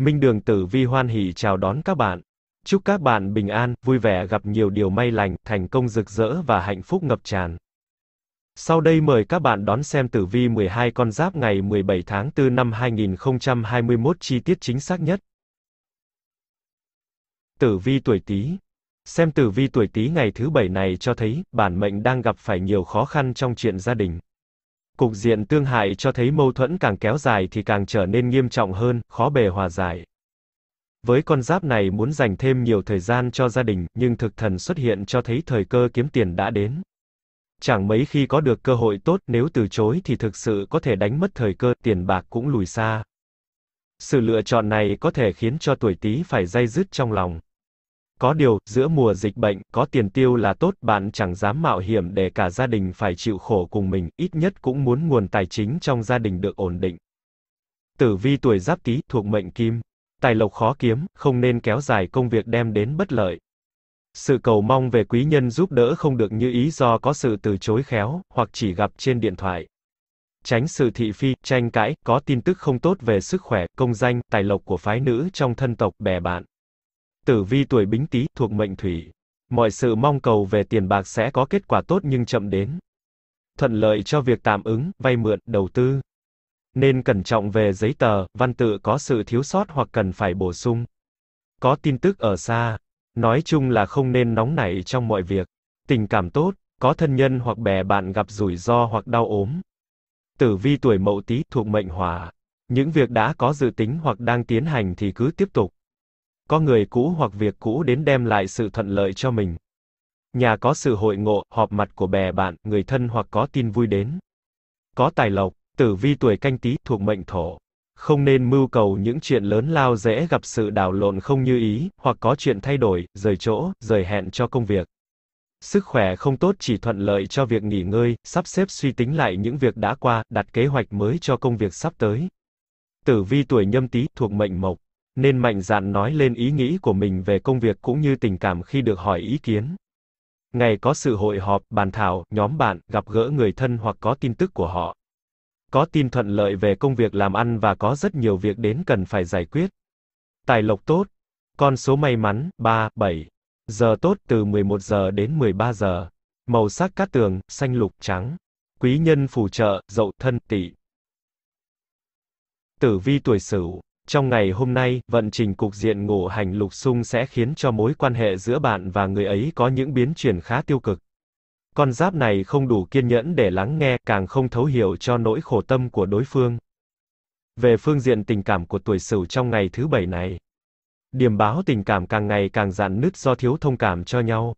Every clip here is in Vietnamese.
Minh Đường Tử Vi hoan hỷ chào đón các bạn. Chúc các bạn bình an, vui vẻ gặp nhiều điều may lành, thành công rực rỡ và hạnh phúc ngập tràn. Sau đây mời các bạn đón xem tử vi 12 con giáp ngày 17 tháng 4 năm 2021 chi tiết chính xác nhất. Tử vi tuổi Tý. Xem tử vi tuổi Tý ngày thứ bảy này cho thấy, bản mệnh đang gặp phải nhiều khó khăn trong chuyện gia đình. Cục diện tương hại cho thấy mâu thuẫn càng kéo dài thì càng trở nên nghiêm trọng hơn, khó bề hòa giải. Với con giáp này muốn dành thêm nhiều thời gian cho gia đình, nhưng thực thần xuất hiện cho thấy thời cơ kiếm tiền đã đến. Chẳng mấy khi có được cơ hội tốt, nếu từ chối thì thực sự có thể đánh mất thời cơ, tiền bạc cũng lùi xa. Sự lựa chọn này có thể khiến cho tuổi Tý phải dây dứt trong lòng. Có điều, giữa mùa dịch bệnh, có tiền tiêu là tốt, bạn chẳng dám mạo hiểm để cả gia đình phải chịu khổ cùng mình, ít nhất cũng muốn nguồn tài chính trong gia đình được ổn định. Tử vi tuổi giáp tý thuộc mệnh kim. Tài lộc khó kiếm, không nên kéo dài công việc đem đến bất lợi. Sự cầu mong về quý nhân giúp đỡ không được như ý do có sự từ chối khéo, hoặc chỉ gặp trên điện thoại. Tránh sự thị phi, tranh cãi, có tin tức không tốt về sức khỏe, công danh, tài lộc của phái nữ trong thân tộc, bè bạn. Tử vi tuổi Bính Tý thuộc mệnh thủy. Mọi sự mong cầu về tiền bạc sẽ có kết quả tốt nhưng chậm đến. Thuận lợi cho việc tạm ứng, vay mượn, đầu tư. Nên cẩn trọng về giấy tờ, văn tự có sự thiếu sót hoặc cần phải bổ sung. Có tin tức ở xa. Nói chung là không nên nóng nảy trong mọi việc. Tình cảm tốt, có thân nhân hoặc bè bạn gặp rủi ro hoặc đau ốm. Tử vi tuổi Mậu Tý thuộc mệnh Hỏa. Những việc đã có dự tính hoặc đang tiến hành thì cứ tiếp tục có người cũ hoặc việc cũ đến đem lại sự thuận lợi cho mình. Nhà có sự hội ngộ, họp mặt của bè bạn, người thân hoặc có tin vui đến. Có tài lộc, tử vi tuổi canh tí thuộc mệnh thổ. Không nên mưu cầu những chuyện lớn lao dễ gặp sự đảo lộn không như ý, hoặc có chuyện thay đổi, rời chỗ, rời hẹn cho công việc. Sức khỏe không tốt chỉ thuận lợi cho việc nghỉ ngơi, sắp xếp suy tính lại những việc đã qua, đặt kế hoạch mới cho công việc sắp tới. Tử vi tuổi nhâm tý thuộc mệnh mộc nên mạnh dạn nói lên ý nghĩ của mình về công việc cũng như tình cảm khi được hỏi ý kiến. Ngày có sự hội họp, bàn thảo, nhóm bạn, gặp gỡ người thân hoặc có tin tức của họ. Có tin thuận lợi về công việc làm ăn và có rất nhiều việc đến cần phải giải quyết. Tài lộc tốt. Con số may mắn, 3, 7. Giờ tốt từ 11 giờ đến 13 giờ. Màu sắc cát tường, xanh lục trắng. Quý nhân phù trợ, dậu thân tỵ. Tử vi tuổi Sửu. Trong ngày hôm nay, vận trình cục diện ngũ hành lục xung sẽ khiến cho mối quan hệ giữa bạn và người ấy có những biến chuyển khá tiêu cực. Con giáp này không đủ kiên nhẫn để lắng nghe, càng không thấu hiểu cho nỗi khổ tâm của đối phương. Về phương diện tình cảm của tuổi Sửu trong ngày thứ bảy này, điểm báo tình cảm càng ngày càng dạn nứt do thiếu thông cảm cho nhau.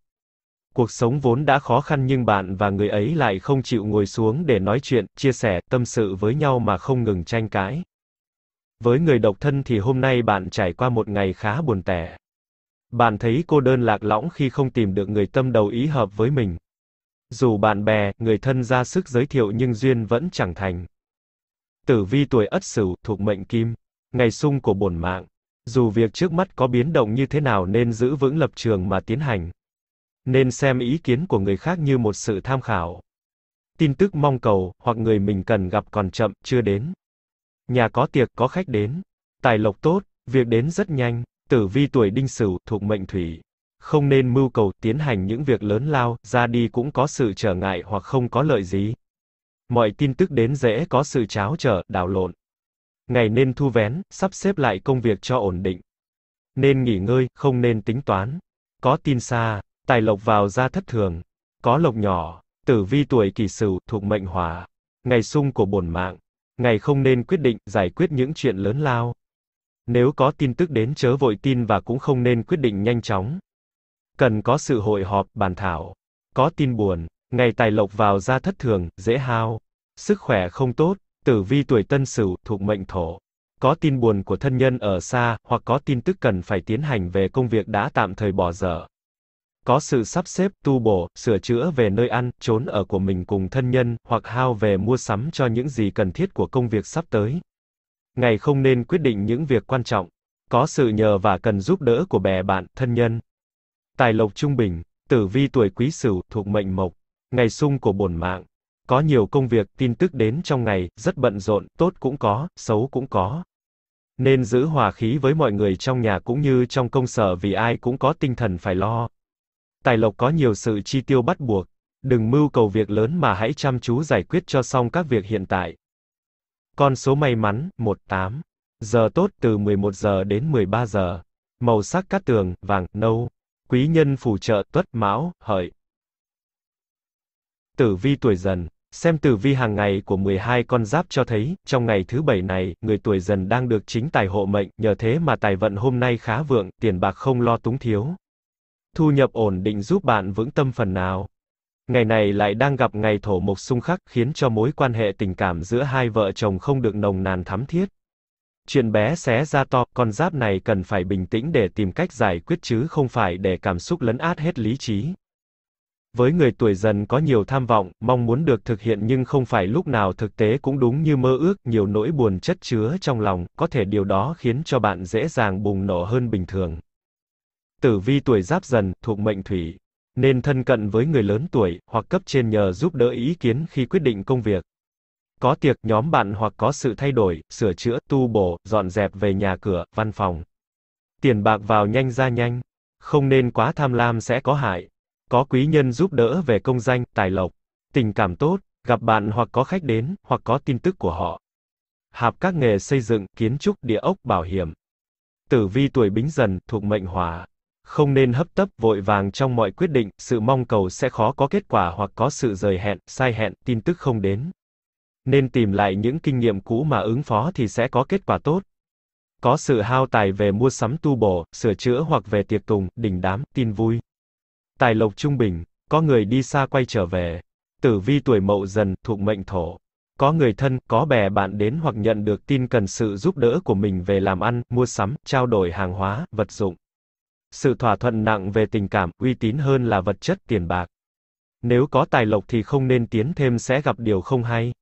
Cuộc sống vốn đã khó khăn nhưng bạn và người ấy lại không chịu ngồi xuống để nói chuyện, chia sẻ, tâm sự với nhau mà không ngừng tranh cãi. Với người độc thân thì hôm nay bạn trải qua một ngày khá buồn tẻ. Bạn thấy cô đơn lạc lõng khi không tìm được người tâm đầu ý hợp với mình. Dù bạn bè, người thân ra sức giới thiệu nhưng duyên vẫn chẳng thành. Tử vi tuổi Ất Sửu thuộc mệnh Kim, ngày sung của bổn mạng. Dù việc trước mắt có biến động như thế nào nên giữ vững lập trường mà tiến hành. Nên xem ý kiến của người khác như một sự tham khảo. Tin tức mong cầu hoặc người mình cần gặp còn chậm chưa đến nhà có tiệc có khách đến. Tài lộc tốt, việc đến rất nhanh, tử vi tuổi đinh sửu thuộc mệnh thủy. Không nên mưu cầu tiến hành những việc lớn lao, ra đi cũng có sự trở ngại hoặc không có lợi gì. Mọi tin tức đến dễ có sự cháo trở, đảo lộn. Ngày nên thu vén, sắp xếp lại công việc cho ổn định. Nên nghỉ ngơi, không nên tính toán. Có tin xa, tài lộc vào ra thất thường. Có lộc nhỏ, tử vi tuổi kỷ sửu thuộc mệnh hỏa. Ngày sung của bổn mạng, ngày không nên quyết định, giải quyết những chuyện lớn lao. Nếu có tin tức đến chớ vội tin và cũng không nên quyết định nhanh chóng. Cần có sự hội họp, bàn thảo. Có tin buồn, ngày tài lộc vào ra thất thường, dễ hao. Sức khỏe không tốt, tử vi tuổi tân sửu, thuộc mệnh thổ. Có tin buồn của thân nhân ở xa, hoặc có tin tức cần phải tiến hành về công việc đã tạm thời bỏ dở có sự sắp xếp, tu bổ, sửa chữa về nơi ăn, trốn ở của mình cùng thân nhân, hoặc hao về mua sắm cho những gì cần thiết của công việc sắp tới. Ngày không nên quyết định những việc quan trọng, có sự nhờ và cần giúp đỡ của bè bạn, thân nhân. Tài lộc trung bình, tử vi tuổi quý sửu, thuộc mệnh mộc, ngày sung của bổn mạng. Có nhiều công việc, tin tức đến trong ngày, rất bận rộn, tốt cũng có, xấu cũng có nên giữ hòa khí với mọi người trong nhà cũng như trong công sở vì ai cũng có tinh thần phải lo Tài lộc có nhiều sự chi tiêu bắt buộc, đừng mưu cầu việc lớn mà hãy chăm chú giải quyết cho xong các việc hiện tại. Con số may mắn 18. Giờ tốt từ 11 giờ đến 13 giờ. Màu sắc cát tường vàng nâu. Quý nhân phù trợ Tuất Mão Hợi. Tử vi tuổi dần Xem tử vi hàng ngày của 12 con giáp cho thấy, trong ngày thứ bảy này, người tuổi dần đang được chính tài hộ mệnh, nhờ thế mà tài vận hôm nay khá vượng, tiền bạc không lo túng thiếu thu nhập ổn định giúp bạn vững tâm phần nào. Ngày này lại đang gặp ngày thổ mộc xung khắc khiến cho mối quan hệ tình cảm giữa hai vợ chồng không được nồng nàn thắm thiết. Chuyện bé xé ra to, con giáp này cần phải bình tĩnh để tìm cách giải quyết chứ không phải để cảm xúc lấn át hết lý trí. Với người tuổi dần có nhiều tham vọng, mong muốn được thực hiện nhưng không phải lúc nào thực tế cũng đúng như mơ ước, nhiều nỗi buồn chất chứa trong lòng, có thể điều đó khiến cho bạn dễ dàng bùng nổ hơn bình thường. Tử vi tuổi giáp dần, thuộc mệnh thủy, nên thân cận với người lớn tuổi, hoặc cấp trên nhờ giúp đỡ ý kiến khi quyết định công việc. Có tiệc, nhóm bạn hoặc có sự thay đổi, sửa chữa, tu bổ, dọn dẹp về nhà cửa, văn phòng. Tiền bạc vào nhanh ra nhanh. Không nên quá tham lam sẽ có hại. Có quý nhân giúp đỡ về công danh, tài lộc. Tình cảm tốt, gặp bạn hoặc có khách đến, hoặc có tin tức của họ. Hạp các nghề xây dựng, kiến trúc, địa ốc, bảo hiểm. Tử vi tuổi bính dần, thuộc mệnh hỏa không nên hấp tấp vội vàng trong mọi quyết định, sự mong cầu sẽ khó có kết quả hoặc có sự rời hẹn, sai hẹn, tin tức không đến. Nên tìm lại những kinh nghiệm cũ mà ứng phó thì sẽ có kết quả tốt. Có sự hao tài về mua sắm tu bổ, sửa chữa hoặc về tiệc tùng, đình đám, tin vui. Tài lộc trung bình, có người đi xa quay trở về. Tử vi tuổi mậu dần, thuộc mệnh thổ. Có người thân, có bè bạn đến hoặc nhận được tin cần sự giúp đỡ của mình về làm ăn, mua sắm, trao đổi hàng hóa, vật dụng. Sự thỏa thuận nặng về tình cảm, uy tín hơn là vật chất tiền bạc. Nếu có tài lộc thì không nên tiến thêm sẽ gặp điều không hay.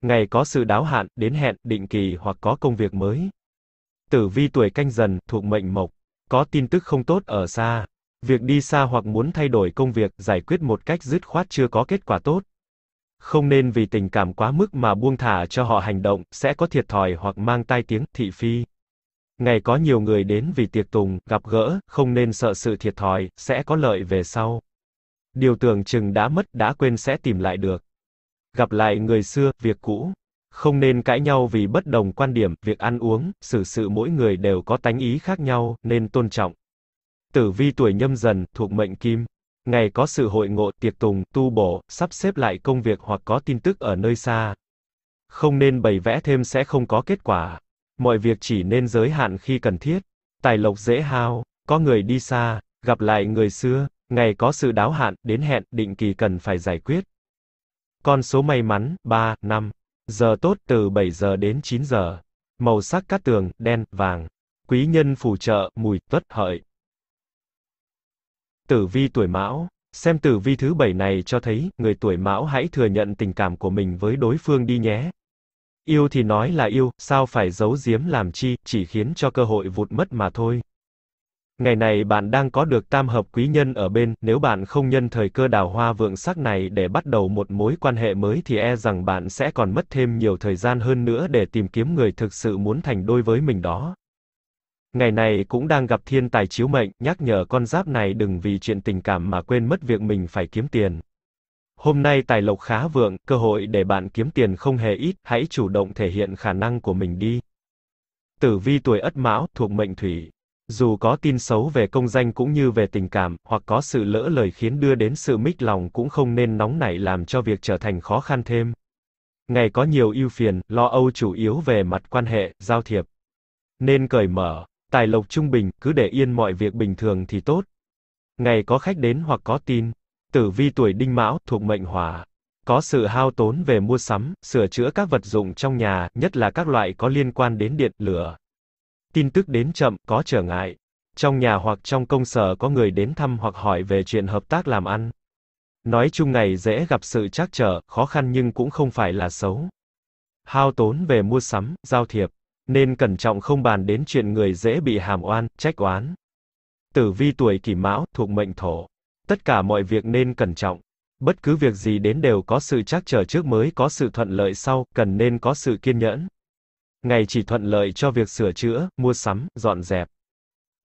Ngày có sự đáo hạn, đến hẹn, định kỳ hoặc có công việc mới. Tử vi tuổi canh dần, thuộc mệnh mộc. Có tin tức không tốt ở xa. Việc đi xa hoặc muốn thay đổi công việc, giải quyết một cách dứt khoát chưa có kết quả tốt. Không nên vì tình cảm quá mức mà buông thả cho họ hành động, sẽ có thiệt thòi hoặc mang tai tiếng, thị phi. Ngày có nhiều người đến vì tiệc tùng, gặp gỡ, không nên sợ sự thiệt thòi, sẽ có lợi về sau. Điều tưởng chừng đã mất, đã quên sẽ tìm lại được. Gặp lại người xưa, việc cũ. Không nên cãi nhau vì bất đồng quan điểm, việc ăn uống, xử sự mỗi người đều có tánh ý khác nhau, nên tôn trọng. Tử vi tuổi nhâm dần, thuộc mệnh kim. Ngày có sự hội ngộ, tiệc tùng, tu bổ, sắp xếp lại công việc hoặc có tin tức ở nơi xa. Không nên bày vẽ thêm sẽ không có kết quả mọi việc chỉ nên giới hạn khi cần thiết. Tài lộc dễ hao, có người đi xa, gặp lại người xưa, ngày có sự đáo hạn, đến hẹn, định kỳ cần phải giải quyết. Con số may mắn, 3, 5. Giờ tốt từ 7 giờ đến 9 giờ. Màu sắc cát tường, đen, vàng. Quý nhân phù trợ, mùi, tuất, hợi. Tử vi tuổi mão. Xem tử vi thứ bảy này cho thấy, người tuổi mão hãy thừa nhận tình cảm của mình với đối phương đi nhé. Yêu thì nói là yêu, sao phải giấu giếm làm chi, chỉ khiến cho cơ hội vụt mất mà thôi. Ngày này bạn đang có được tam hợp quý nhân ở bên, nếu bạn không nhân thời cơ đào hoa vượng sắc này để bắt đầu một mối quan hệ mới thì e rằng bạn sẽ còn mất thêm nhiều thời gian hơn nữa để tìm kiếm người thực sự muốn thành đôi với mình đó. Ngày này cũng đang gặp thiên tài chiếu mệnh, nhắc nhở con giáp này đừng vì chuyện tình cảm mà quên mất việc mình phải kiếm tiền. Hôm nay tài lộc khá vượng, cơ hội để bạn kiếm tiền không hề ít, hãy chủ động thể hiện khả năng của mình đi. Tử vi tuổi Ất Mão thuộc mệnh Thủy. Dù có tin xấu về công danh cũng như về tình cảm, hoặc có sự lỡ lời khiến đưa đến sự mích lòng cũng không nên nóng nảy làm cho việc trở thành khó khăn thêm. Ngày có nhiều ưu phiền, lo âu chủ yếu về mặt quan hệ, giao thiệp. Nên cởi mở, tài lộc trung bình, cứ để yên mọi việc bình thường thì tốt. Ngày có khách đến hoặc có tin. Tử vi tuổi đinh mão thuộc mệnh hỏa. Có sự hao tốn về mua sắm, sửa chữa các vật dụng trong nhà, nhất là các loại có liên quan đến điện, lửa. Tin tức đến chậm, có trở ngại. Trong nhà hoặc trong công sở có người đến thăm hoặc hỏi về chuyện hợp tác làm ăn. Nói chung ngày dễ gặp sự trắc trở, khó khăn nhưng cũng không phải là xấu. Hao tốn về mua sắm, giao thiệp, nên cẩn trọng không bàn đến chuyện người dễ bị hàm oan, trách oán. Tử vi tuổi kỷ mão, thuộc mệnh thổ. Tất cả mọi việc nên cẩn trọng. Bất cứ việc gì đến đều có sự trắc trở trước mới có sự thuận lợi sau, cần nên có sự kiên nhẫn. Ngày chỉ thuận lợi cho việc sửa chữa, mua sắm, dọn dẹp.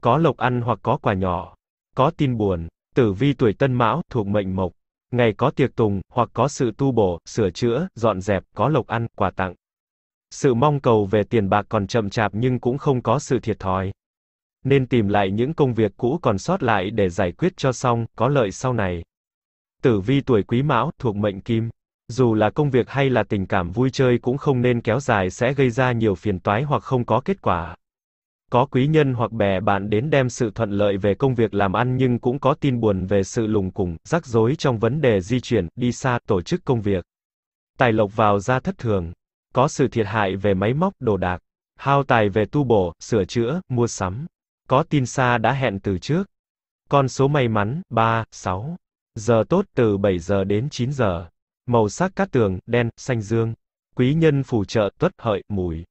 Có lộc ăn hoặc có quà nhỏ. Có tin buồn, tử vi tuổi tân mão, thuộc mệnh mộc. Ngày có tiệc tùng, hoặc có sự tu bổ, sửa chữa, dọn dẹp, có lộc ăn, quà tặng. Sự mong cầu về tiền bạc còn chậm chạp nhưng cũng không có sự thiệt thòi nên tìm lại những công việc cũ còn sót lại để giải quyết cho xong, có lợi sau này. Tử vi tuổi Quý Mão thuộc mệnh Kim, dù là công việc hay là tình cảm vui chơi cũng không nên kéo dài sẽ gây ra nhiều phiền toái hoặc không có kết quả. Có quý nhân hoặc bè bạn đến đem sự thuận lợi về công việc làm ăn nhưng cũng có tin buồn về sự lùng củng, rắc rối trong vấn đề di chuyển, đi xa, tổ chức công việc. Tài lộc vào ra thất thường. Có sự thiệt hại về máy móc, đồ đạc. Hao tài về tu bổ, sửa chữa, mua sắm có tin xa đã hẹn từ trước. Con số may mắn, 3, 6. Giờ tốt từ 7 giờ đến 9 giờ. Màu sắc cát tường, đen, xanh dương. Quý nhân phù trợ, tuất hợi, mùi.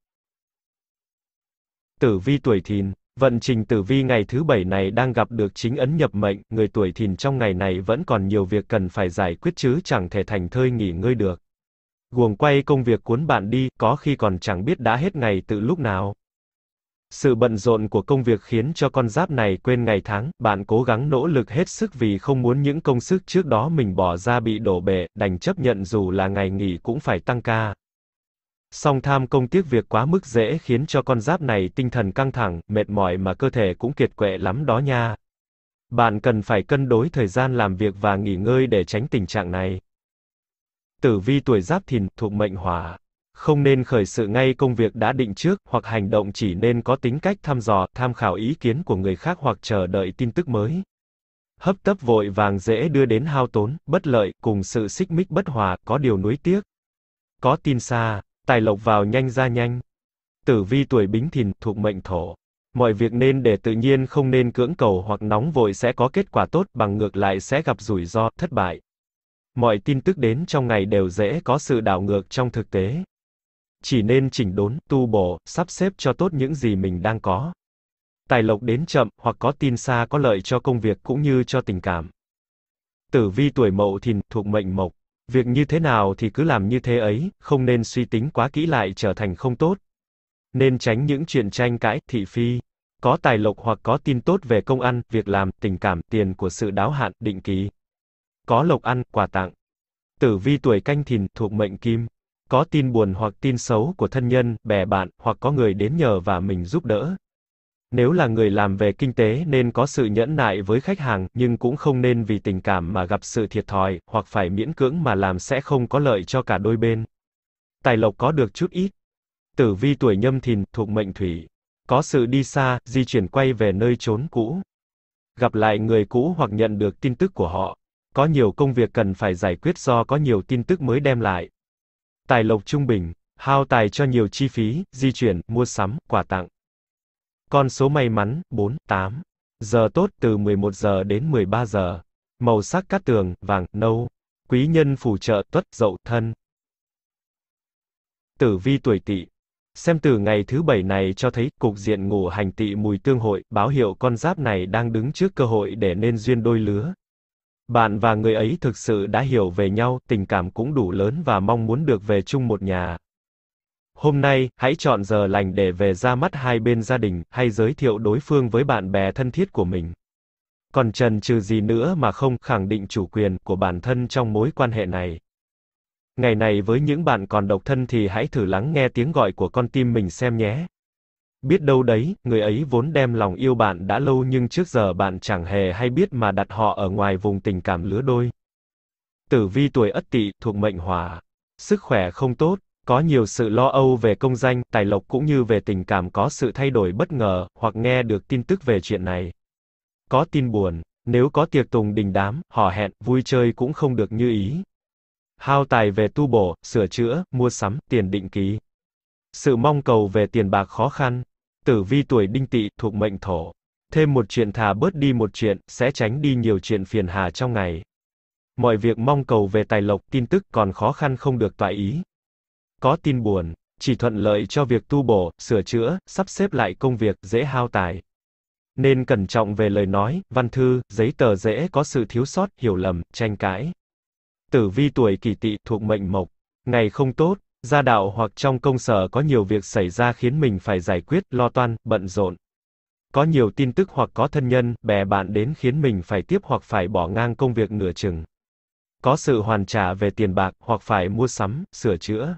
Tử vi tuổi thìn, vận trình tử vi ngày thứ bảy này đang gặp được chính ấn nhập mệnh, người tuổi thìn trong ngày này vẫn còn nhiều việc cần phải giải quyết chứ chẳng thể thành thơi nghỉ ngơi được. Guồng quay công việc cuốn bạn đi, có khi còn chẳng biết đã hết ngày từ lúc nào. Sự bận rộn của công việc khiến cho con giáp này quên ngày tháng, bạn cố gắng nỗ lực hết sức vì không muốn những công sức trước đó mình bỏ ra bị đổ bể, đành chấp nhận dù là ngày nghỉ cũng phải tăng ca. Song tham công tiếc việc quá mức dễ khiến cho con giáp này tinh thần căng thẳng, mệt mỏi mà cơ thể cũng kiệt quệ lắm đó nha. Bạn cần phải cân đối thời gian làm việc và nghỉ ngơi để tránh tình trạng này. Tử vi tuổi giáp thìn, thuộc mệnh hỏa không nên khởi sự ngay công việc đã định trước, hoặc hành động chỉ nên có tính cách thăm dò, tham khảo ý kiến của người khác hoặc chờ đợi tin tức mới. Hấp tấp vội vàng dễ đưa đến hao tốn, bất lợi, cùng sự xích mích bất hòa, có điều nuối tiếc. Có tin xa, tài lộc vào nhanh ra nhanh. Tử vi tuổi bính thìn, thuộc mệnh thổ. Mọi việc nên để tự nhiên không nên cưỡng cầu hoặc nóng vội sẽ có kết quả tốt, bằng ngược lại sẽ gặp rủi ro, thất bại. Mọi tin tức đến trong ngày đều dễ có sự đảo ngược trong thực tế chỉ nên chỉnh đốn, tu bổ, sắp xếp cho tốt những gì mình đang có. Tài lộc đến chậm hoặc có tin xa có lợi cho công việc cũng như cho tình cảm. Tử vi tuổi Mậu Thìn thuộc mệnh Mộc, việc như thế nào thì cứ làm như thế ấy, không nên suy tính quá kỹ lại trở thành không tốt. Nên tránh những chuyện tranh cãi, thị phi, có tài lộc hoặc có tin tốt về công ăn, việc làm, tình cảm, tiền của sự đáo hạn, định kỳ. Có lộc ăn, quà tặng. Tử vi tuổi canh thìn thuộc mệnh kim, có tin buồn hoặc tin xấu của thân nhân, bè bạn, hoặc có người đến nhờ và mình giúp đỡ. Nếu là người làm về kinh tế nên có sự nhẫn nại với khách hàng, nhưng cũng không nên vì tình cảm mà gặp sự thiệt thòi, hoặc phải miễn cưỡng mà làm sẽ không có lợi cho cả đôi bên. Tài lộc có được chút ít. Tử vi tuổi nhâm thìn, thuộc mệnh thủy. Có sự đi xa, di chuyển quay về nơi chốn cũ. Gặp lại người cũ hoặc nhận được tin tức của họ. Có nhiều công việc cần phải giải quyết do có nhiều tin tức mới đem lại tài lộc trung bình, hao tài cho nhiều chi phí, di chuyển, mua sắm, quà tặng. Con số may mắn, 4, 8. Giờ tốt từ 11 giờ đến 13 giờ. Màu sắc cát tường, vàng, nâu. Quý nhân phù trợ, tuất, dậu, thân. Tử vi tuổi tỵ. Xem từ ngày thứ bảy này cho thấy, cục diện ngủ hành tỵ mùi tương hội, báo hiệu con giáp này đang đứng trước cơ hội để nên duyên đôi lứa, bạn và người ấy thực sự đã hiểu về nhau, tình cảm cũng đủ lớn và mong muốn được về chung một nhà. Hôm nay, hãy chọn giờ lành để về ra mắt hai bên gia đình, hay giới thiệu đối phương với bạn bè thân thiết của mình. Còn trần trừ gì nữa mà không khẳng định chủ quyền của bản thân trong mối quan hệ này. Ngày này với những bạn còn độc thân thì hãy thử lắng nghe tiếng gọi của con tim mình xem nhé. Biết đâu đấy, người ấy vốn đem lòng yêu bạn đã lâu nhưng trước giờ bạn chẳng hề hay biết mà đặt họ ở ngoài vùng tình cảm lứa đôi. Tử vi tuổi Ất Tỵ thuộc mệnh Hỏa, sức khỏe không tốt, có nhiều sự lo âu về công danh, tài lộc cũng như về tình cảm có sự thay đổi bất ngờ hoặc nghe được tin tức về chuyện này. Có tin buồn, nếu có tiệc tùng đình đám, hò hẹn, vui chơi cũng không được như ý. Hao tài về tu bổ, sửa chữa, mua sắm, tiền định kỳ, sự mong cầu về tiền bạc khó khăn. Tử vi tuổi đinh tỵ thuộc mệnh thổ. Thêm một chuyện thà bớt đi một chuyện, sẽ tránh đi nhiều chuyện phiền hà trong ngày. Mọi việc mong cầu về tài lộc, tin tức còn khó khăn không được tọa ý. Có tin buồn, chỉ thuận lợi cho việc tu bổ, sửa chữa, sắp xếp lại công việc, dễ hao tài. Nên cẩn trọng về lời nói, văn thư, giấy tờ dễ có sự thiếu sót, hiểu lầm, tranh cãi. Tử vi tuổi kỷ tỵ thuộc mệnh mộc. Ngày không tốt, gia đạo hoặc trong công sở có nhiều việc xảy ra khiến mình phải giải quyết, lo toan, bận rộn. Có nhiều tin tức hoặc có thân nhân, bè bạn đến khiến mình phải tiếp hoặc phải bỏ ngang công việc nửa chừng. Có sự hoàn trả về tiền bạc hoặc phải mua sắm, sửa chữa.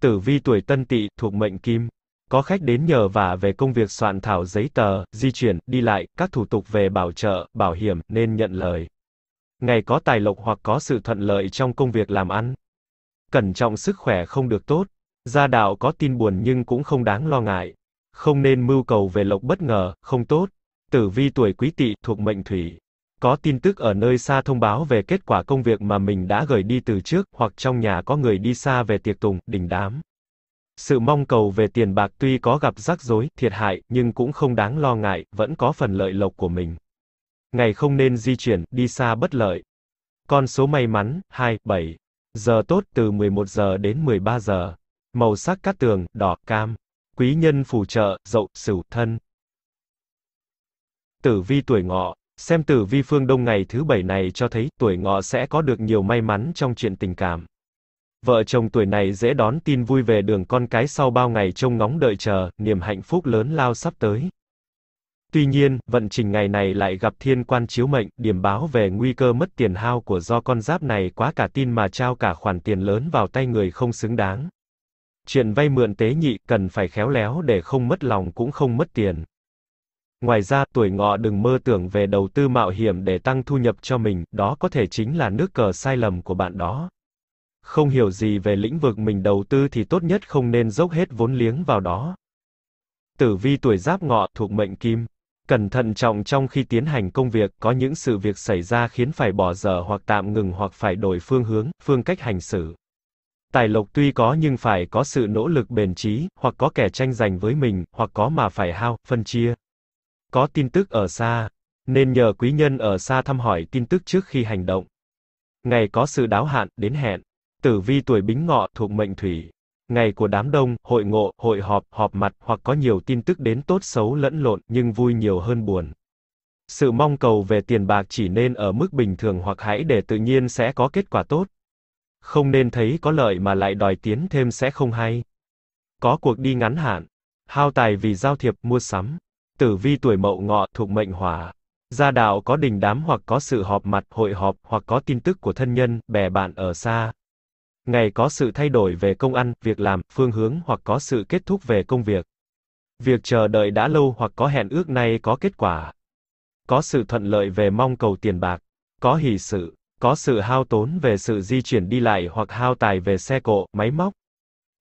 Tử vi tuổi tân tỵ thuộc mệnh kim. Có khách đến nhờ vả về công việc soạn thảo giấy tờ, di chuyển, đi lại, các thủ tục về bảo trợ, bảo hiểm, nên nhận lời. Ngày có tài lộc hoặc có sự thuận lợi trong công việc làm ăn, cẩn trọng sức khỏe không được tốt, gia đạo có tin buồn nhưng cũng không đáng lo ngại, không nên mưu cầu về lộc bất ngờ, không tốt. Tử vi tuổi quý tỵ thuộc mệnh thủy, có tin tức ở nơi xa thông báo về kết quả công việc mà mình đã gửi đi từ trước, hoặc trong nhà có người đi xa về tiệc tùng, đình đám. Sự mong cầu về tiền bạc tuy có gặp rắc rối, thiệt hại, nhưng cũng không đáng lo ngại, vẫn có phần lợi lộc của mình. Ngày không nên di chuyển, đi xa bất lợi. Con số may mắn, 2, 7. Giờ tốt từ 11 giờ đến 13 giờ. Màu sắc cát tường, đỏ, cam. Quý nhân phù trợ, dậu, sửu, thân. Tử vi tuổi ngọ. Xem tử vi phương đông ngày thứ bảy này cho thấy tuổi ngọ sẽ có được nhiều may mắn trong chuyện tình cảm. Vợ chồng tuổi này dễ đón tin vui về đường con cái sau bao ngày trông ngóng đợi chờ, niềm hạnh phúc lớn lao sắp tới. Tuy nhiên, vận trình ngày này lại gặp thiên quan chiếu mệnh, điểm báo về nguy cơ mất tiền hao của do con giáp này quá cả tin mà trao cả khoản tiền lớn vào tay người không xứng đáng. Chuyện vay mượn tế nhị cần phải khéo léo để không mất lòng cũng không mất tiền. Ngoài ra, tuổi ngọ đừng mơ tưởng về đầu tư mạo hiểm để tăng thu nhập cho mình, đó có thể chính là nước cờ sai lầm của bạn đó. Không hiểu gì về lĩnh vực mình đầu tư thì tốt nhất không nên dốc hết vốn liếng vào đó. Tử vi tuổi giáp ngọ thuộc mệnh kim cẩn thận trọng trong khi tiến hành công việc, có những sự việc xảy ra khiến phải bỏ dở hoặc tạm ngừng hoặc phải đổi phương hướng, phương cách hành xử. Tài lộc tuy có nhưng phải có sự nỗ lực bền trí, hoặc có kẻ tranh giành với mình, hoặc có mà phải hao, phân chia. Có tin tức ở xa, nên nhờ quý nhân ở xa thăm hỏi tin tức trước khi hành động. Ngày có sự đáo hạn, đến hẹn. Tử vi tuổi bính ngọ thuộc mệnh thủy ngày của đám đông, hội ngộ, hội họp, họp mặt hoặc có nhiều tin tức đến tốt xấu lẫn lộn nhưng vui nhiều hơn buồn. Sự mong cầu về tiền bạc chỉ nên ở mức bình thường hoặc hãy để tự nhiên sẽ có kết quả tốt. Không nên thấy có lợi mà lại đòi tiến thêm sẽ không hay. Có cuộc đi ngắn hạn, hao tài vì giao thiệp mua sắm, tử vi tuổi mậu ngọ thuộc mệnh hỏa. Gia đạo có đình đám hoặc có sự họp mặt, hội họp hoặc có tin tức của thân nhân, bè bạn ở xa, Ngày có sự thay đổi về công ăn, việc làm, phương hướng hoặc có sự kết thúc về công việc. Việc chờ đợi đã lâu hoặc có hẹn ước nay có kết quả. Có sự thuận lợi về mong cầu tiền bạc. Có hỷ sự. Có sự hao tốn về sự di chuyển đi lại hoặc hao tài về xe cộ, máy móc.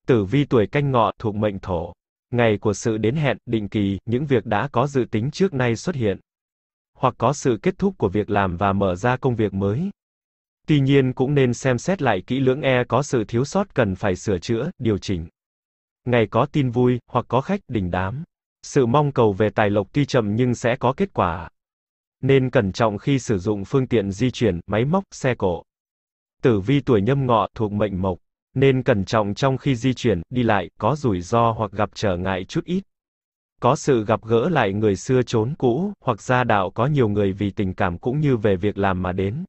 Tử vi tuổi canh ngọ thuộc mệnh thổ. Ngày của sự đến hẹn, định kỳ, những việc đã có dự tính trước nay xuất hiện. Hoặc có sự kết thúc của việc làm và mở ra công việc mới. Tuy nhiên cũng nên xem xét lại kỹ lưỡng e có sự thiếu sót cần phải sửa chữa, điều chỉnh. Ngày có tin vui, hoặc có khách đình đám. Sự mong cầu về tài lộc tuy chậm nhưng sẽ có kết quả. Nên cẩn trọng khi sử dụng phương tiện di chuyển, máy móc, xe cộ. Tử vi tuổi nhâm ngọ thuộc mệnh mộc, nên cẩn trọng trong khi di chuyển, đi lại, có rủi ro hoặc gặp trở ngại chút ít. Có sự gặp gỡ lại người xưa trốn cũ, hoặc gia đạo có nhiều người vì tình cảm cũng như về việc làm mà đến.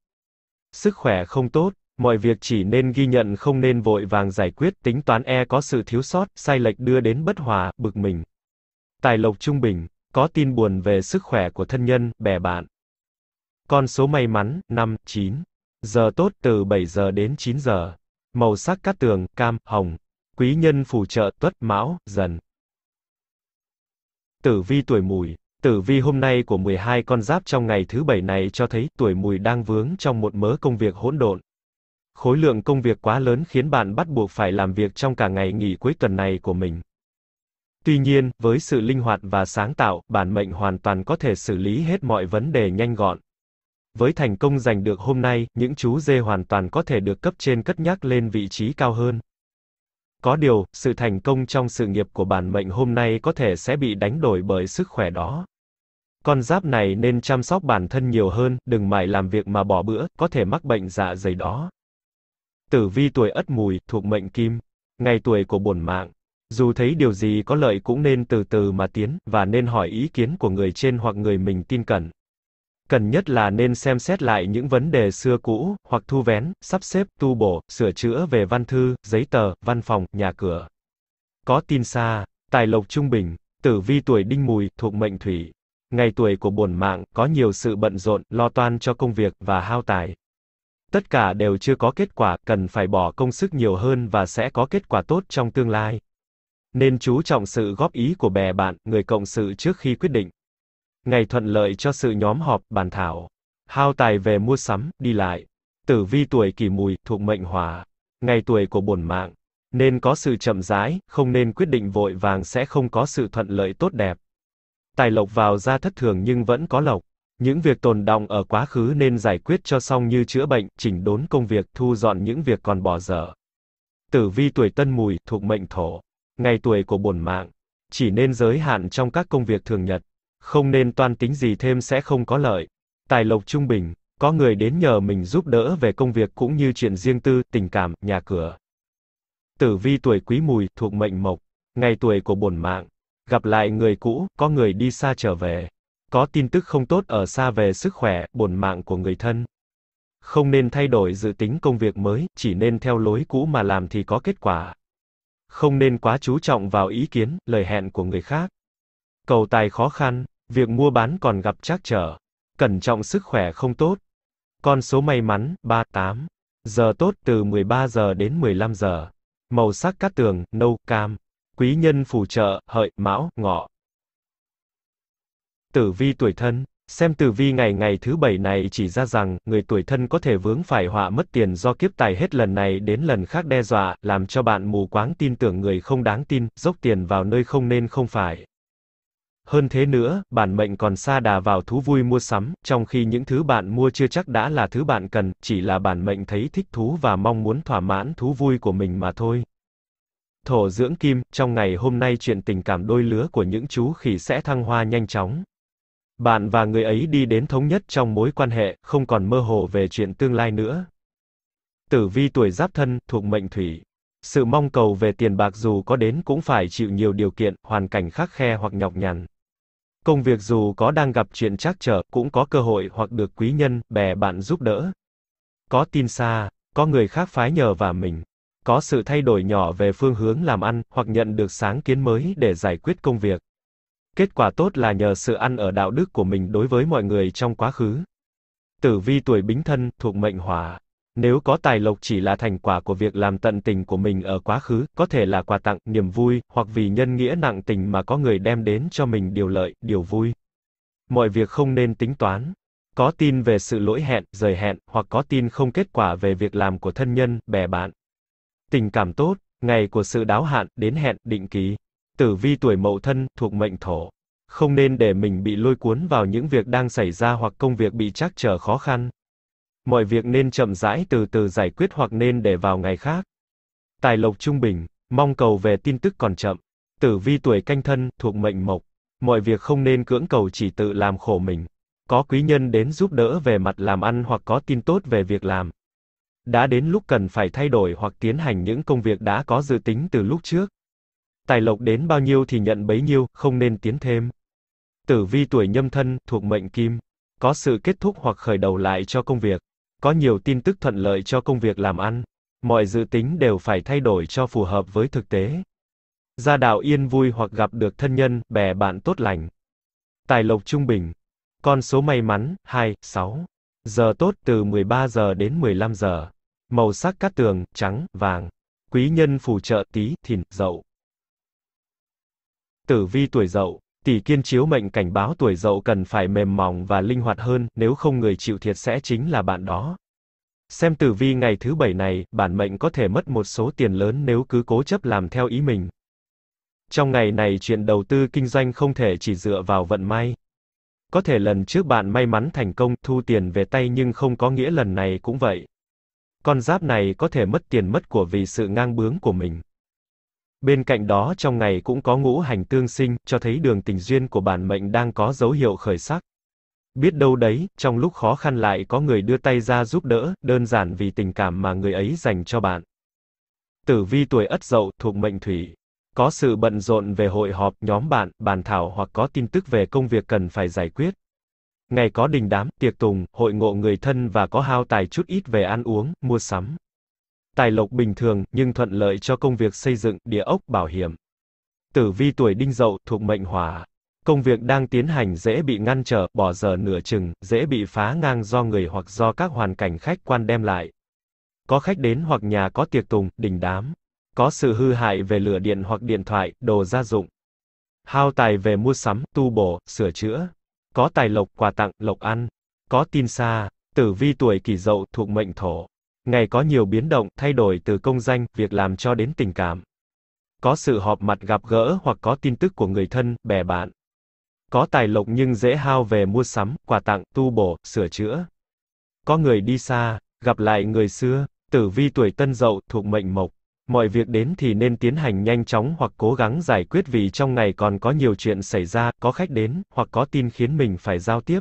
Sức khỏe không tốt, mọi việc chỉ nên ghi nhận không nên vội vàng giải quyết, tính toán e có sự thiếu sót, sai lệch đưa đến bất hòa, bực mình. Tài lộc trung bình, có tin buồn về sức khỏe của thân nhân, bè bạn. Con số may mắn, 5, 9. Giờ tốt từ 7 giờ đến 9 giờ. Màu sắc cát tường, cam, hồng. Quý nhân phù trợ tuất mão, dần. Tử vi tuổi mùi, Tử vi hôm nay của 12 con giáp trong ngày thứ bảy này cho thấy tuổi mùi đang vướng trong một mớ công việc hỗn độn. Khối lượng công việc quá lớn khiến bạn bắt buộc phải làm việc trong cả ngày nghỉ cuối tuần này của mình. Tuy nhiên, với sự linh hoạt và sáng tạo, bản mệnh hoàn toàn có thể xử lý hết mọi vấn đề nhanh gọn. Với thành công giành được hôm nay, những chú dê hoàn toàn có thể được cấp trên cất nhắc lên vị trí cao hơn. Có điều, sự thành công trong sự nghiệp của bản mệnh hôm nay có thể sẽ bị đánh đổi bởi sức khỏe đó. Con giáp này nên chăm sóc bản thân nhiều hơn, đừng mãi làm việc mà bỏ bữa, có thể mắc bệnh dạ dày đó. Tử vi tuổi Ất Mùi, thuộc mệnh Kim, ngày tuổi của bổn mạng. Dù thấy điều gì có lợi cũng nên từ từ mà tiến và nên hỏi ý kiến của người trên hoặc người mình tin cẩn. Cần nhất là nên xem xét lại những vấn đề xưa cũ, hoặc thu vén, sắp xếp, tu bổ, sửa chữa về văn thư, giấy tờ, văn phòng, nhà cửa. Có tin xa, tài lộc trung bình, tử vi tuổi đinh mùi, thuộc mệnh thủy, ngày tuổi của bổn mạng, có nhiều sự bận rộn, lo toan cho công việc và hao tài. Tất cả đều chưa có kết quả, cần phải bỏ công sức nhiều hơn và sẽ có kết quả tốt trong tương lai. Nên chú trọng sự góp ý của bè bạn, người cộng sự trước khi quyết định. Ngày thuận lợi cho sự nhóm họp, bàn thảo. Hao tài về mua sắm, đi lại. Tử vi tuổi kỷ mùi, thuộc mệnh hỏa. Ngày tuổi của bổn mạng. Nên có sự chậm rãi, không nên quyết định vội vàng sẽ không có sự thuận lợi tốt đẹp tài lộc vào ra thất thường nhưng vẫn có lộc. Những việc tồn đọng ở quá khứ nên giải quyết cho xong như chữa bệnh, chỉnh đốn công việc, thu dọn những việc còn bỏ dở. Tử vi tuổi tân mùi, thuộc mệnh thổ. Ngày tuổi của bổn mạng. Chỉ nên giới hạn trong các công việc thường nhật. Không nên toan tính gì thêm sẽ không có lợi. Tài lộc trung bình. Có người đến nhờ mình giúp đỡ về công việc cũng như chuyện riêng tư, tình cảm, nhà cửa. Tử vi tuổi quý mùi, thuộc mệnh mộc. Ngày tuổi của bổn mạng gặp lại người cũ, có người đi xa trở về. Có tin tức không tốt ở xa về sức khỏe, bổn mạng của người thân. Không nên thay đổi dự tính công việc mới, chỉ nên theo lối cũ mà làm thì có kết quả. Không nên quá chú trọng vào ý kiến, lời hẹn của người khác. Cầu tài khó khăn, việc mua bán còn gặp trắc trở. Cẩn trọng sức khỏe không tốt. Con số may mắn, 38. Giờ tốt từ 13 giờ đến 15 giờ. Màu sắc cát tường, nâu, cam quý nhân phù trợ, hợi, mão, ngọ. Tử vi tuổi thân Xem tử vi ngày ngày thứ bảy này chỉ ra rằng, người tuổi thân có thể vướng phải họa mất tiền do kiếp tài hết lần này đến lần khác đe dọa, làm cho bạn mù quáng tin tưởng người không đáng tin, dốc tiền vào nơi không nên không phải. Hơn thế nữa, bản mệnh còn xa đà vào thú vui mua sắm, trong khi những thứ bạn mua chưa chắc đã là thứ bạn cần, chỉ là bản mệnh thấy thích thú và mong muốn thỏa mãn thú vui của mình mà thôi. Thổ dưỡng kim, trong ngày hôm nay chuyện tình cảm đôi lứa của những chú khỉ sẽ thăng hoa nhanh chóng. Bạn và người ấy đi đến thống nhất trong mối quan hệ, không còn mơ hồ về chuyện tương lai nữa. Tử vi tuổi giáp thân, thuộc mệnh thủy. Sự mong cầu về tiền bạc dù có đến cũng phải chịu nhiều điều kiện, hoàn cảnh khắc khe hoặc nhọc nhằn. Công việc dù có đang gặp chuyện trắc trở, cũng có cơ hội hoặc được quý nhân, bè bạn giúp đỡ. Có tin xa, có người khác phái nhờ và mình có sự thay đổi nhỏ về phương hướng làm ăn, hoặc nhận được sáng kiến mới để giải quyết công việc. Kết quả tốt là nhờ sự ăn ở đạo đức của mình đối với mọi người trong quá khứ. Tử vi tuổi bính thân, thuộc mệnh hỏa. Nếu có tài lộc chỉ là thành quả của việc làm tận tình của mình ở quá khứ, có thể là quà tặng, niềm vui, hoặc vì nhân nghĩa nặng tình mà có người đem đến cho mình điều lợi, điều vui. Mọi việc không nên tính toán. Có tin về sự lỗi hẹn, rời hẹn, hoặc có tin không kết quả về việc làm của thân nhân, bè bạn. Tình cảm tốt, ngày của sự đáo hạn, đến hẹn, định kỳ. Tử vi tuổi mậu thân, thuộc mệnh thổ. Không nên để mình bị lôi cuốn vào những việc đang xảy ra hoặc công việc bị trắc trở khó khăn. Mọi việc nên chậm rãi từ từ giải quyết hoặc nên để vào ngày khác. Tài lộc trung bình, mong cầu về tin tức còn chậm. Tử vi tuổi canh thân, thuộc mệnh mộc. Mọi việc không nên cưỡng cầu chỉ tự làm khổ mình. Có quý nhân đến giúp đỡ về mặt làm ăn hoặc có tin tốt về việc làm. Đã đến lúc cần phải thay đổi hoặc tiến hành những công việc đã có dự tính từ lúc trước. Tài lộc đến bao nhiêu thì nhận bấy nhiêu, không nên tiến thêm. Tử vi tuổi nhâm thân, thuộc mệnh kim. Có sự kết thúc hoặc khởi đầu lại cho công việc. Có nhiều tin tức thuận lợi cho công việc làm ăn. Mọi dự tính đều phải thay đổi cho phù hợp với thực tế. Gia đạo yên vui hoặc gặp được thân nhân, bè bạn tốt lành. Tài lộc trung bình. Con số may mắn, 2, 6. Giờ tốt từ 13 giờ đến 15 giờ. Màu sắc cát tường, trắng, vàng. Quý nhân phù trợ tí, thìn, dậu. Tử vi tuổi dậu, tỷ kiên chiếu mệnh cảnh báo tuổi dậu cần phải mềm mỏng và linh hoạt hơn, nếu không người chịu thiệt sẽ chính là bạn đó. Xem tử vi ngày thứ bảy này, bản mệnh có thể mất một số tiền lớn nếu cứ cố chấp làm theo ý mình. Trong ngày này chuyện đầu tư kinh doanh không thể chỉ dựa vào vận may. Có thể lần trước bạn may mắn thành công, thu tiền về tay nhưng không có nghĩa lần này cũng vậy. Con giáp này có thể mất tiền mất của vì sự ngang bướng của mình. Bên cạnh đó trong ngày cũng có ngũ hành tương sinh, cho thấy đường tình duyên của bản mệnh đang có dấu hiệu khởi sắc. Biết đâu đấy, trong lúc khó khăn lại có người đưa tay ra giúp đỡ, đơn giản vì tình cảm mà người ấy dành cho bạn. Tử vi tuổi Ất Dậu thuộc mệnh Thủy, có sự bận rộn về hội họp, nhóm bạn, bàn thảo hoặc có tin tức về công việc cần phải giải quyết. Ngày có đình đám, tiệc tùng, hội ngộ người thân và có hao tài chút ít về ăn uống, mua sắm. Tài lộc bình thường, nhưng thuận lợi cho công việc xây dựng, địa ốc, bảo hiểm. Tử vi tuổi đinh dậu, thuộc mệnh hỏa. Công việc đang tiến hành dễ bị ngăn trở, bỏ giờ nửa chừng, dễ bị phá ngang do người hoặc do các hoàn cảnh khách quan đem lại. Có khách đến hoặc nhà có tiệc tùng, đình đám có sự hư hại về lửa điện hoặc điện thoại, đồ gia dụng. Hao tài về mua sắm, tu bổ, sửa chữa. Có tài lộc quà tặng, lộc ăn. Có tin xa, tử vi tuổi kỷ dậu thuộc mệnh thổ. Ngày có nhiều biến động, thay đổi từ công danh, việc làm cho đến tình cảm. Có sự họp mặt gặp gỡ hoặc có tin tức của người thân, bè bạn. Có tài lộc nhưng dễ hao về mua sắm, quà tặng, tu bổ, sửa chữa. Có người đi xa, gặp lại người xưa, tử vi tuổi tân dậu thuộc mệnh mộc mọi việc đến thì nên tiến hành nhanh chóng hoặc cố gắng giải quyết vì trong ngày còn có nhiều chuyện xảy ra, có khách đến, hoặc có tin khiến mình phải giao tiếp.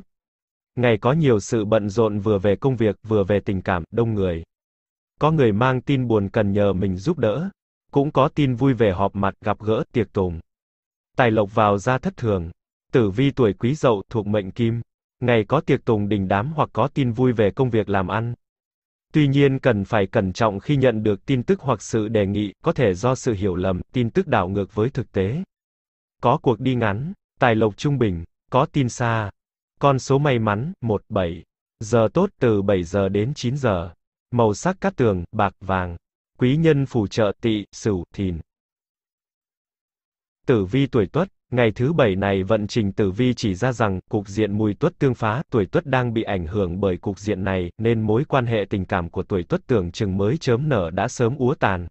Ngày có nhiều sự bận rộn vừa về công việc, vừa về tình cảm, đông người. Có người mang tin buồn cần nhờ mình giúp đỡ. Cũng có tin vui về họp mặt, gặp gỡ, tiệc tùng. Tài lộc vào ra thất thường. Tử vi tuổi quý dậu thuộc mệnh kim. Ngày có tiệc tùng đình đám hoặc có tin vui về công việc làm ăn. Tuy nhiên cần phải cẩn trọng khi nhận được tin tức hoặc sự đề nghị, có thể do sự hiểu lầm, tin tức đảo ngược với thực tế. Có cuộc đi ngắn, tài lộc trung bình, có tin xa. Con số may mắn, 17. Giờ tốt từ 7 giờ đến 9 giờ. Màu sắc cát tường, bạc vàng. Quý nhân phù trợ tỵ, sửu, thìn. Tử vi tuổi tuất, Ngày thứ bảy này vận trình tử vi chỉ ra rằng, cục diện mùi tuất tương phá, tuổi tuất đang bị ảnh hưởng bởi cục diện này, nên mối quan hệ tình cảm của tuổi tuất tưởng chừng mới chớm nở đã sớm úa tàn.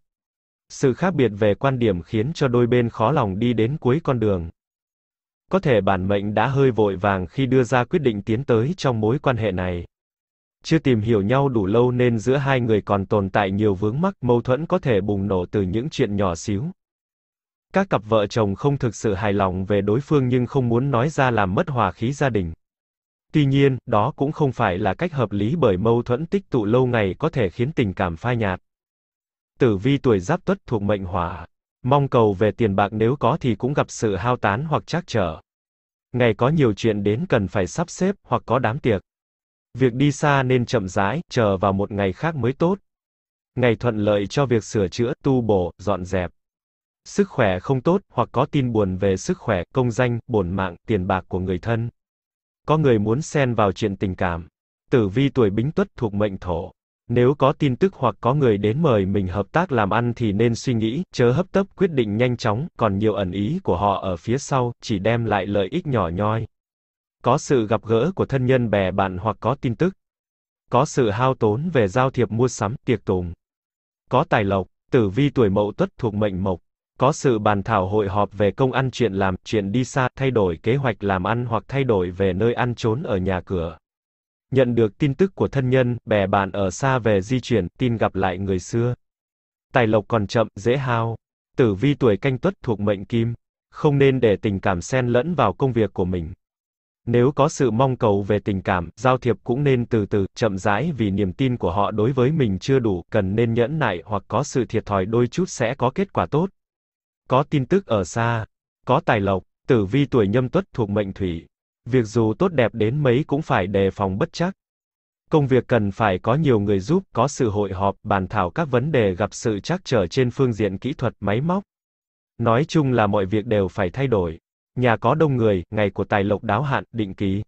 Sự khác biệt về quan điểm khiến cho đôi bên khó lòng đi đến cuối con đường. Có thể bản mệnh đã hơi vội vàng khi đưa ra quyết định tiến tới trong mối quan hệ này. Chưa tìm hiểu nhau đủ lâu nên giữa hai người còn tồn tại nhiều vướng mắc, mâu thuẫn có thể bùng nổ từ những chuyện nhỏ xíu. Các cặp vợ chồng không thực sự hài lòng về đối phương nhưng không muốn nói ra làm mất hòa khí gia đình. Tuy nhiên, đó cũng không phải là cách hợp lý bởi mâu thuẫn tích tụ lâu ngày có thể khiến tình cảm phai nhạt. Tử vi tuổi giáp tuất thuộc mệnh hỏa. Mong cầu về tiền bạc nếu có thì cũng gặp sự hao tán hoặc trắc trở. Ngày có nhiều chuyện đến cần phải sắp xếp hoặc có đám tiệc. Việc đi xa nên chậm rãi, chờ vào một ngày khác mới tốt. Ngày thuận lợi cho việc sửa chữa, tu bổ, dọn dẹp sức khỏe không tốt hoặc có tin buồn về sức khỏe, công danh, bổn mạng, tiền bạc của người thân. Có người muốn xen vào chuyện tình cảm. Tử vi tuổi Bính Tuất thuộc mệnh Thổ. Nếu có tin tức hoặc có người đến mời mình hợp tác làm ăn thì nên suy nghĩ, chớ hấp tấp quyết định nhanh chóng, còn nhiều ẩn ý của họ ở phía sau, chỉ đem lại lợi ích nhỏ nhoi. Có sự gặp gỡ của thân nhân bè bạn hoặc có tin tức. Có sự hao tốn về giao thiệp mua sắm, tiệc tùng. Có tài lộc, tử vi tuổi mậu tuất thuộc mệnh mộc. Có sự bàn thảo hội họp về công ăn chuyện làm, chuyện đi xa, thay đổi kế hoạch làm ăn hoặc thay đổi về nơi ăn trốn ở nhà cửa. Nhận được tin tức của thân nhân, bè bạn ở xa về di chuyển, tin gặp lại người xưa. Tài lộc còn chậm, dễ hao. Tử vi tuổi canh tuất thuộc mệnh kim. Không nên để tình cảm xen lẫn vào công việc của mình. Nếu có sự mong cầu về tình cảm, giao thiệp cũng nên từ từ, chậm rãi vì niềm tin của họ đối với mình chưa đủ, cần nên nhẫn nại hoặc có sự thiệt thòi đôi chút sẽ có kết quả tốt có tin tức ở xa, có tài lộc, tử vi tuổi nhâm tuất thuộc mệnh thủy. Việc dù tốt đẹp đến mấy cũng phải đề phòng bất chắc. Công việc cần phải có nhiều người giúp, có sự hội họp, bàn thảo các vấn đề gặp sự trắc trở trên phương diện kỹ thuật, máy móc. Nói chung là mọi việc đều phải thay đổi. Nhà có đông người, ngày của tài lộc đáo hạn, định kỳ.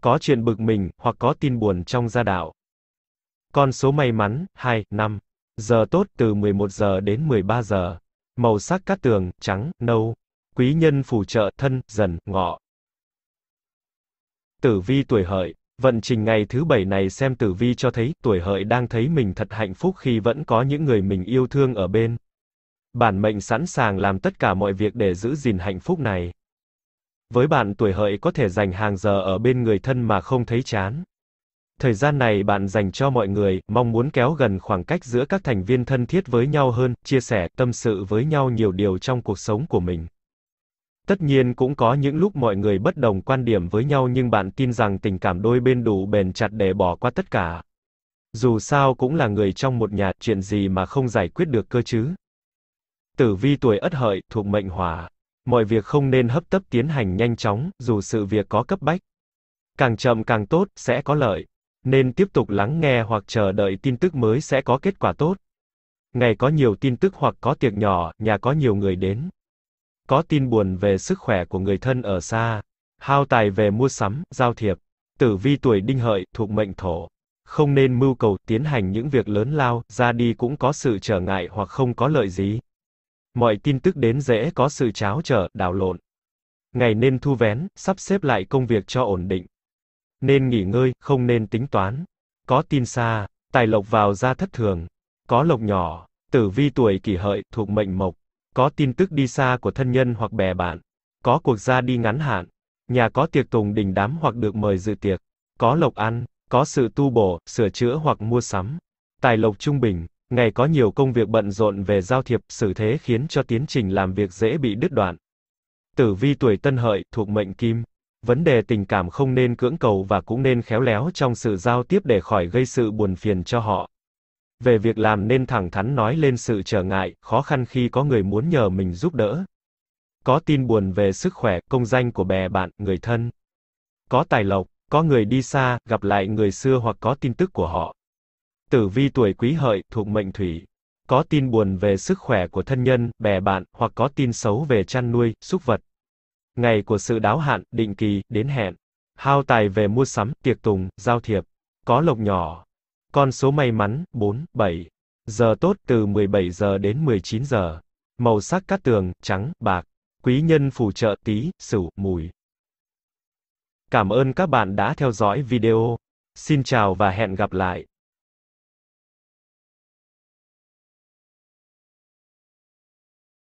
Có chuyện bực mình, hoặc có tin buồn trong gia đạo. Con số may mắn, 2, 5. Giờ tốt từ 11 giờ đến 13 giờ. Màu sắc cát tường, trắng, nâu. Quý nhân phù trợ, thân, dần, ngọ. Tử vi tuổi hợi. Vận trình ngày thứ bảy này xem tử vi cho thấy, tuổi hợi đang thấy mình thật hạnh phúc khi vẫn có những người mình yêu thương ở bên. Bản mệnh sẵn sàng làm tất cả mọi việc để giữ gìn hạnh phúc này. Với bạn tuổi hợi có thể dành hàng giờ ở bên người thân mà không thấy chán. Thời gian này bạn dành cho mọi người, mong muốn kéo gần khoảng cách giữa các thành viên thân thiết với nhau hơn, chia sẻ, tâm sự với nhau nhiều điều trong cuộc sống của mình. Tất nhiên cũng có những lúc mọi người bất đồng quan điểm với nhau nhưng bạn tin rằng tình cảm đôi bên đủ bền chặt để bỏ qua tất cả. Dù sao cũng là người trong một nhà, chuyện gì mà không giải quyết được cơ chứ. Tử vi tuổi Ất Hợi, thuộc mệnh Hỏa. Mọi việc không nên hấp tấp tiến hành nhanh chóng, dù sự việc có cấp bách. Càng chậm càng tốt, sẽ có lợi nên tiếp tục lắng nghe hoặc chờ đợi tin tức mới sẽ có kết quả tốt. Ngày có nhiều tin tức hoặc có tiệc nhỏ, nhà có nhiều người đến. Có tin buồn về sức khỏe của người thân ở xa, hao tài về mua sắm, giao thiệp, tử vi tuổi đinh hợi, thuộc mệnh thổ. Không nên mưu cầu tiến hành những việc lớn lao, ra đi cũng có sự trở ngại hoặc không có lợi gì. Mọi tin tức đến dễ có sự cháo trở, đảo lộn. Ngày nên thu vén, sắp xếp lại công việc cho ổn định. Nên nghỉ ngơi, không nên tính toán. Có tin xa, tài lộc vào ra thất thường. Có lộc nhỏ, tử vi tuổi kỷ hợi, thuộc mệnh mộc. Có tin tức đi xa của thân nhân hoặc bè bạn. Có cuộc ra đi ngắn hạn. Nhà có tiệc tùng đình đám hoặc được mời dự tiệc. Có lộc ăn, có sự tu bổ, sửa chữa hoặc mua sắm. Tài lộc trung bình, ngày có nhiều công việc bận rộn về giao thiệp, xử thế khiến cho tiến trình làm việc dễ bị đứt đoạn. Tử vi tuổi Tân Hợi thuộc mệnh Kim, Vấn đề tình cảm không nên cưỡng cầu và cũng nên khéo léo trong sự giao tiếp để khỏi gây sự buồn phiền cho họ. Về việc làm nên thẳng thắn nói lên sự trở ngại, khó khăn khi có người muốn nhờ mình giúp đỡ. Có tin buồn về sức khỏe, công danh của bè bạn, người thân. Có tài lộc, có người đi xa, gặp lại người xưa hoặc có tin tức của họ. Tử vi tuổi quý hợi, thuộc mệnh thủy. Có tin buồn về sức khỏe của thân nhân, bè bạn, hoặc có tin xấu về chăn nuôi, súc vật. Ngày của sự đáo hạn, định kỳ, đến hẹn. Hao tài về mua sắm, tiệc tùng, giao thiệp. Có lộc nhỏ. Con số may mắn, 4, 7. Giờ tốt, từ 17 giờ đến 19 giờ. Màu sắc cát tường, trắng, bạc. Quý nhân phù trợ tí, sửu, mùi. Cảm ơn các bạn đã theo dõi video. Xin chào và hẹn gặp lại.